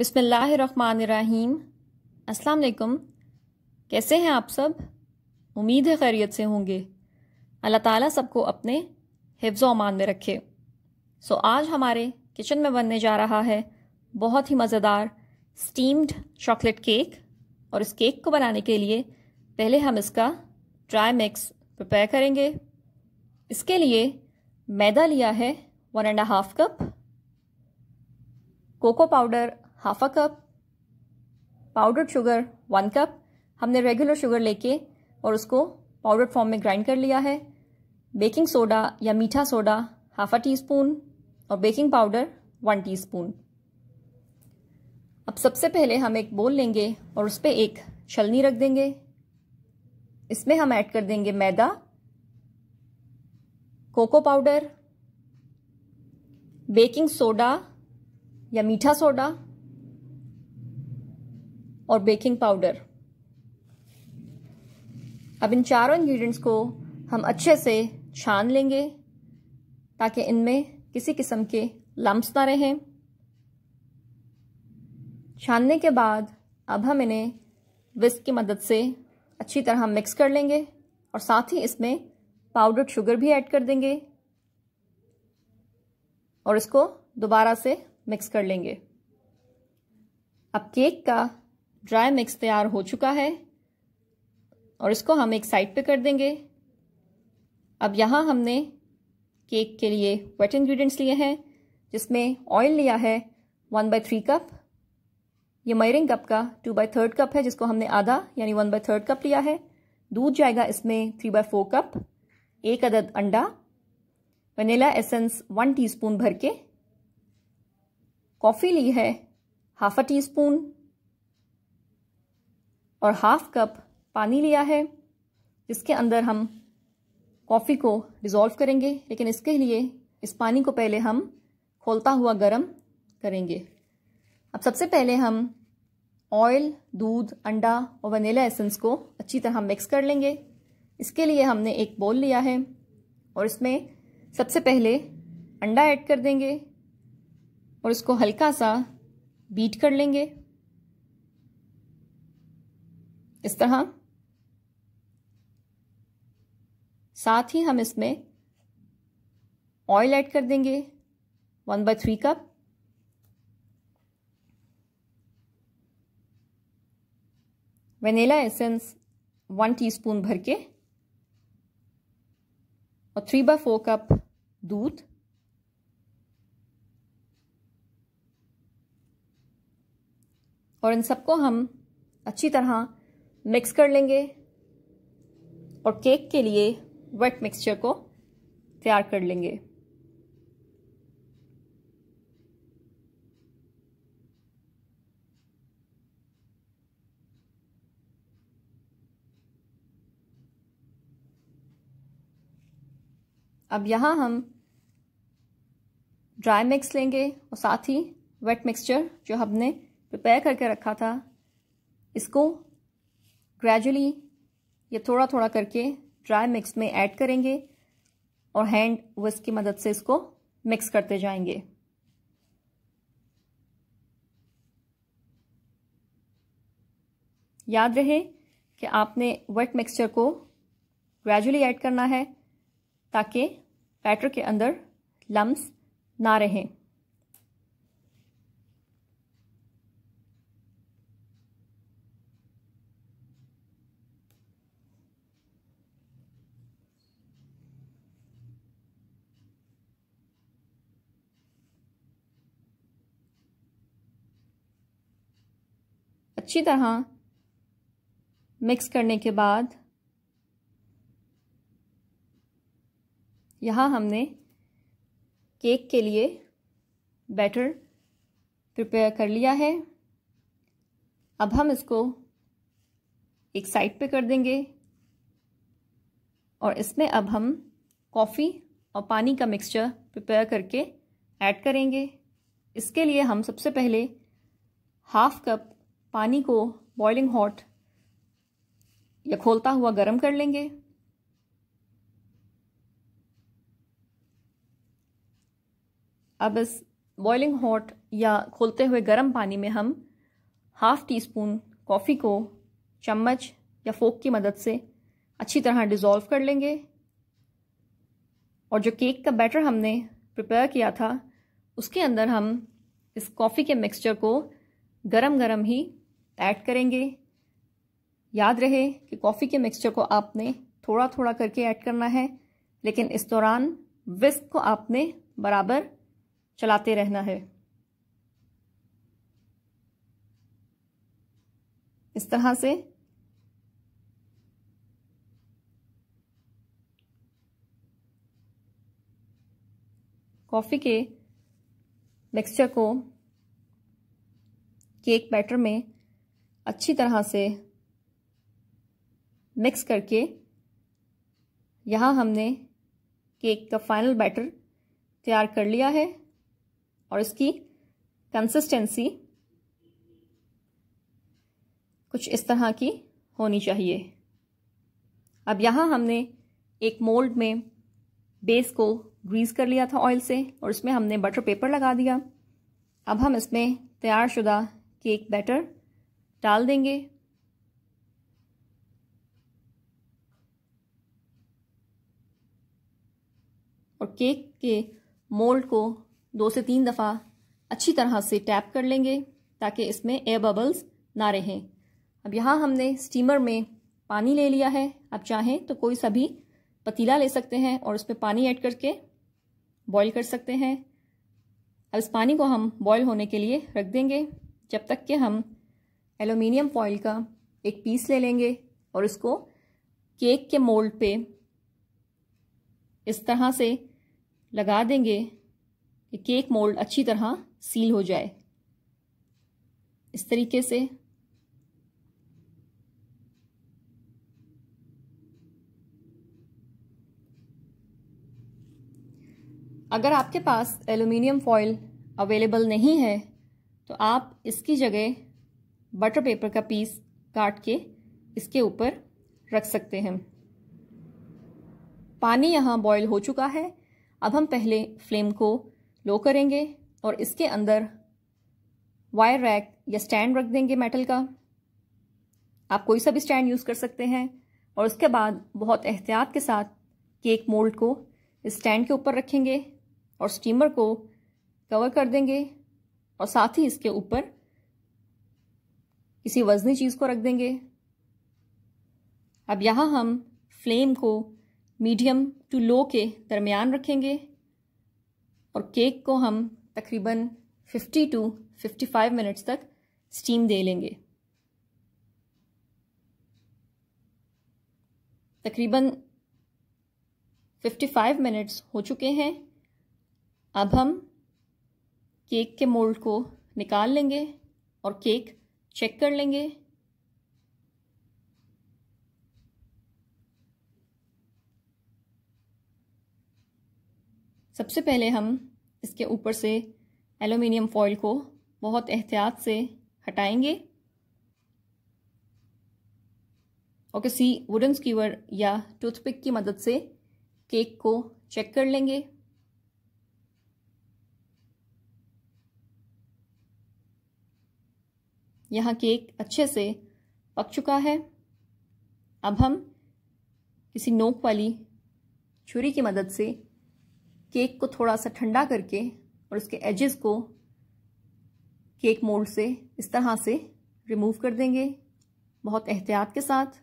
बिसमीम अस्सलाम कैसे हैं आप सब उम्मीद है खैरियत से होंगे अल्लाह ताला सबको अपने हिफ्ज़ अमान में रखे सो आज हमारे किचन में बनने जा रहा है बहुत ही मज़ेदार स्टीम्ड चॉकलेट केक और इस केक को बनाने के लिए पहले हम इसका ड्राई मिक्स प्रिपेयर करेंगे इसके लिए मैदा लिया है one and half cup cocoa powder half a cup powdered sugar one cup हमने रेगुलर शुगर लेके और उसको पाउडर्ड फॉर्म में ग्राइंड कर लिया है बेकिंग सोडा या मीठा soda half a teaspoon और baking powder one teaspoon अब सबसे पहले हम एक बोल लेंगे और उस पर एक छलनी रख देंगे इसमें हम ऐड कर देंगे मैदा कोको पाउडर बेकिंग सोडा या मीठा सोडा और बेकिंग पाउडर अब इन चारों इंग्रेडिएंट्स को हम अच्छे से छान लेंगे ताकि इनमें किसी किस्म के लम्ब ना रहें छानने के बाद अब हम इन्हें विस्क की मदद से अच्छी तरह मिक्स कर लेंगे और साथ ही इसमें पाउडर्ड शुगर भी ऐड कर देंगे और इसको दोबारा से मिक्स कर लेंगे अब केक का ड्राई मिक्स तैयार हो चुका है और इसको हम एक साइड पे कर देंगे अब यहाँ हमने केक के लिए वेट इंग्रेडिएंट्स लिए हैं जिसमें ऑयल लिया है वन बाई थ्री कप ये मयरिंग कप का टू बाई थर्ड कप है जिसको हमने आधा यानी वन बाय थर्ड कप लिया है दूध जाएगा इसमें थ्री बाई फोर कप एक अदद अंडा वनीला एसेंस वन टीस्पून भर के कॉफ़ी ली है हाफ अ टी स्पून और हाफ कप पानी लिया है जिसके अंदर हम कॉफ़ी को डिज़ोल्व करेंगे लेकिन इसके लिए इस पानी को पहले हम खोलता हुआ गर्म करेंगे अब सबसे पहले हम ऑयल दूध अंडा और वनीला एसेंस को अच्छी तरह मिक्स कर लेंगे इसके लिए हमने एक बोल लिया है और इसमें सबसे पहले अंडा ऐड कर देंगे और इसको हल्का सा बीट कर लेंगे इस तरह साथ ही हम इसमें ऑयल ऐड कर देंगे one by three cup vanilla essence one teaspoon भर के और थ्री बाय फोर कप दूध और इन सबको हम अच्छी तरह मिक्स कर लेंगे और केक के लिए वेट मिक्सचर को तैयार कर लेंगे अब यहां हम ड्राई मिक्स लेंगे और साथ ही वेट मिक्सचर जो हमने प्रिपेयर करके रखा था इसको ग्रेजुअली ये थोड़ा थोड़ा करके ड्राई मिक्स में ऐड करेंगे और हैंड विस्क की मदद से इसको मिक्स करते जाएंगे याद रहे कि आपने वेट मिक्सचर को ग्रेजुअली ऐड करना है ताकि बैटर के अंदर लम्स ना रहें अच्छी तरह मिक्स करने के बाद यहाँ हमने केक के लिए बैटर प्रिपेयर कर लिया है अब हम इसको एक साइड पे कर देंगे और इसमें अब हम कॉफ़ी और पानी का मिक्सचर प्रिपेयर करके ऐड करेंगे इसके लिए हम सबसे पहले हाफ कप पानी को बॉइलिंग हॉट या खोलता हुआ गर्म कर लेंगे अब इस बॉइलिंग हॉट या खोलते हुए गर्म पानी में हम हाफ टी स्पून कॉफ़ी को चम्मच या फोक की मदद से अच्छी तरह डिज़ोल्व कर लेंगे और जो केक का बैटर हमने प्रिपेयर किया था उसके अंदर हम इस कॉफ़ी के मिक्सचर को गरम गरम ही ऐड करेंगे याद रहे कि कॉफ़ी के मिक्सचर को आपने थोड़ा थोड़ा करके ऐड करना है लेकिन इस दौरान विस्क को आपने बराबर चलाते रहना है इस तरह से कॉफ़ी के मिक्सचर को केक बैटर में अच्छी तरह से मिक्स करके यहाँ हमने केक का फाइनल बैटर तैयार कर लिया है और इसकी कंसिस्टेंसी कुछ इस तरह की होनी चाहिए अब यहाँ हमने एक मोल्ड में बेस को ग्रीस कर लिया था ऑयल से और इसमें हमने बटर पेपर लगा दिया अब हम इसमें तैयार शुदा केक बैटर डाल देंगे और केक के मोल्ड को दो से तीन दफ़ा अच्छी तरह से टैप कर लेंगे ताकि इसमें एयर बबल्स ना रहें अब यहाँ हमने स्टीमर में पानी ले लिया है आप चाहें तो कोई सा भी पतीला ले सकते हैं और उसमें पानी ऐड करके बॉईल कर सकते हैं अब इस पानी को हम बॉईल होने के लिए रख देंगे जब तक कि हम एलुमिनियम फॉइल का एक पीस ले लेंगे और इसको केक के मोल्ड पे इस तरह से लगा देंगे कि केक मोल्ड अच्छी तरह सील हो जाए इस तरीके से अगर आपके पास एल्युमिनियम फॉइल अवेलेबल नहीं है तो आप इसकी जगह बटर पेपर का पीस काट के इसके ऊपर रख सकते हैं पानी यहाँ बॉईल हो चुका है अब हम पहले फ्लेम को लो करेंगे और इसके अंदर वायर रैक या स्टैंड रख देंगे मेटल का आप कोई सा भी स्टैंड यूज़ कर सकते हैं और उसके बाद बहुत एहतियात के साथ केक मोल्ड को स्टैंड के ऊपर रखेंगे और स्टीमर को कवर कर देंगे और साथ ही इसके ऊपर किसी वजनी चीज़ को रख देंगे अब यहाँ हम फ्लेम को मीडियम टू लो के दरमियान रखेंगे और केक को हम तकरीबन 50 टू 55 मिनट्स तक स्टीम दे लेंगे तकरीबन 55 मिनट्स हो चुके हैं अब हम केक के मोल्ड को निकाल लेंगे और केक चेक कर लेंगे सबसे पहले हम इसके ऊपर से एलुमिनियम फॉइल को बहुत एहतियात से हटाएंगे और किसी वुडन स्कीवर या टूथपिक की मदद से केक को चेक कर लेंगे यहाँ केक अच्छे से पक चुका है अब हम किसी नोक वाली छुरी की मदद से केक को थोड़ा सा ठंडा करके और उसके एजेस को केक मोल्ड से इस तरह से रिमूव कर देंगे बहुत एहतियात के साथ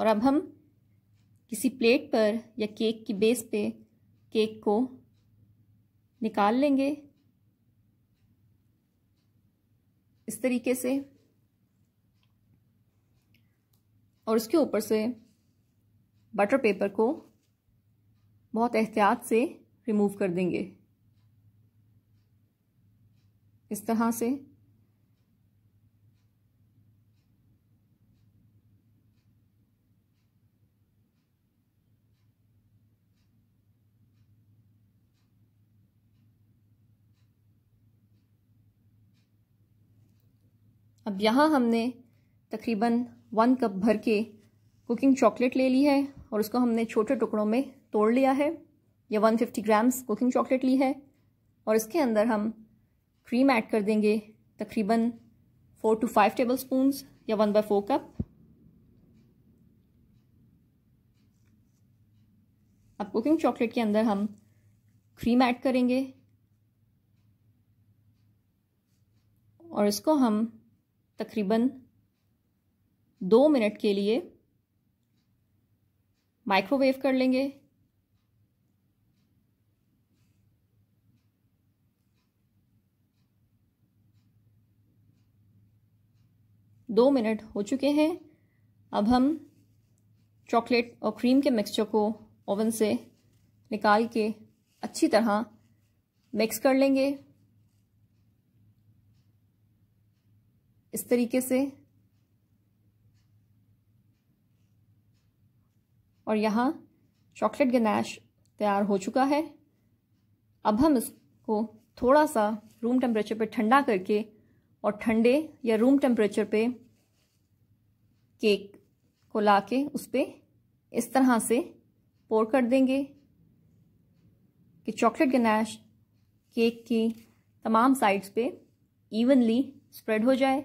और अब हम किसी प्लेट पर या केक की बेस पे केक को निकाल लेंगे इस तरीके से और उसके ऊपर से बटर पेपर को बहुत एहतियात से रिमूव कर देंगे इस तरह से अब यहाँ हमने तकरीबन वन कप भर के कुकिंग चॉकलेट ले ली है और उसको हमने छोटे टुकड़ों में तोड़ लिया है या 150 ग्राम्स कुकिंग चॉकलेट ली है और इसके अंदर हम क्रीम ऐड कर देंगे तकरीबन four to five tablespoon या वन बाय फोर कप अब कुकिंग चॉकलेट के अंदर हम क्रीम ऐड करेंगे और इसको हम तकरीबन दो मिनट के लिए माइक्रोवेव कर लेंगे दो मिनट हो चुके हैं अब हम चॉकलेट और क्रीम के मिक्सचर को ओवन से निकाल के अच्छी तरह मिक्स कर लेंगे इस तरीके से और यहाँ चॉकलेट गनाश तैयार हो चुका है अब हम इसको थोड़ा सा रूम टेम्परेचर पे ठंडा करके और ठंडे या रूम टेम्परेचर पे केक को ला के उस पर इस तरह से पोर कर देंगे कि चॉकलेट गनाश केक की तमाम साइड्स पे इवनली स्प्रेड हो जाए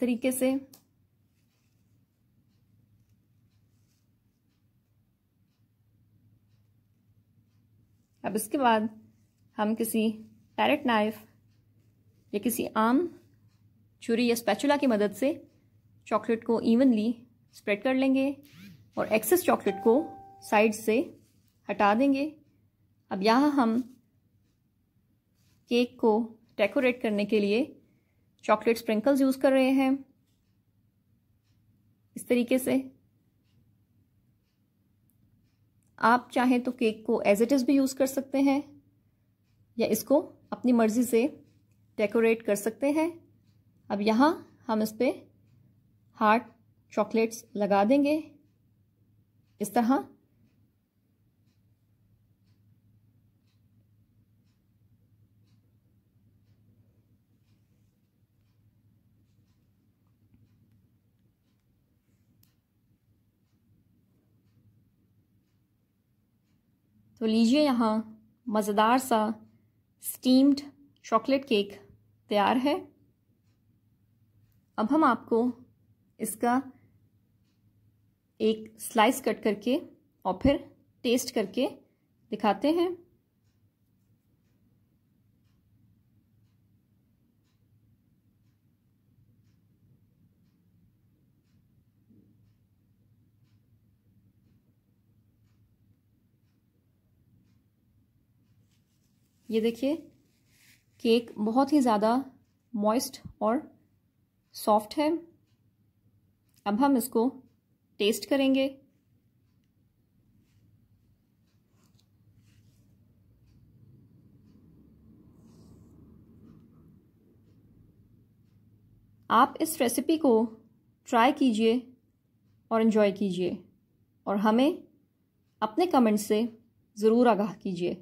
तरीके से अब इसके बाद हम किसी पैरेट नाइफ या किसी आम छुरी या स्पैचुला की मदद से चॉकलेट को इवनली स्प्रेड कर लेंगे और एक्सेस चॉकलेट को साइड से हटा देंगे अब यहाँ हम केक को डेकोरेट करने के लिए चॉकलेट स्प्रिंकल्स यूज कर रहे हैं इस तरीके से आप चाहें तो केक को एज इट इज़ भी यूज़ कर सकते हैं या इसको अपनी मर्ज़ी से डेकोरेट कर सकते हैं अब यहाँ हम इस पर हार्ट चॉकलेट्स लगा देंगे इस तरह तो लीजिए यहाँ मज़ेदार सा स्टीम्ड चॉकलेट केक तैयार है अब हम आपको इसका एक स्लाइस कट करके और फिर टेस्ट करके दिखाते हैं ये देखिए केक बहुत ही ज़्यादा मॉइस्ट और सॉफ्ट है अब हम इसको टेस्ट करेंगे आप इस रेसिपी को ट्राई कीजिए और इन्जॉय कीजिए और हमें अपने कमेंट से ज़रूर आगाह कीजिए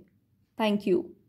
थैंक यू